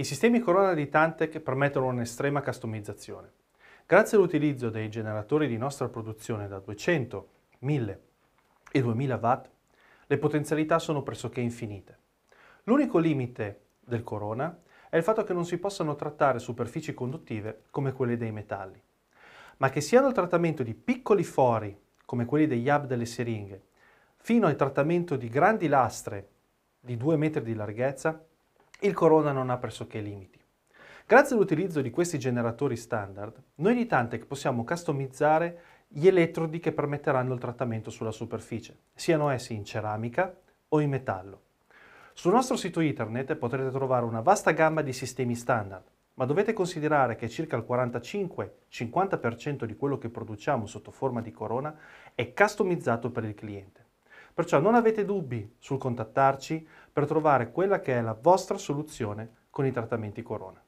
I sistemi Corona di Tantec permettono un'estrema customizzazione. Grazie all'utilizzo dei generatori di nostra produzione da 200, 1000 e 2000 watt, le potenzialità sono pressoché infinite. L'unico limite del Corona è il fatto che non si possano trattare superfici conduttive come quelle dei metalli. Ma che siano il trattamento di piccoli fori, come quelli degli hub delle siringhe, fino al trattamento di grandi lastre di 2 metri di larghezza, il corona non ha pressoché limiti. Grazie all'utilizzo di questi generatori standard, noi di Tantec possiamo customizzare gli elettrodi che permetteranno il trattamento sulla superficie, siano essi in ceramica o in metallo. Sul nostro sito internet potrete trovare una vasta gamma di sistemi standard, ma dovete considerare che circa il 45-50% di quello che produciamo sotto forma di corona è customizzato per il cliente. Perciò non avete dubbi sul contattarci per trovare quella che è la vostra soluzione con i trattamenti corona.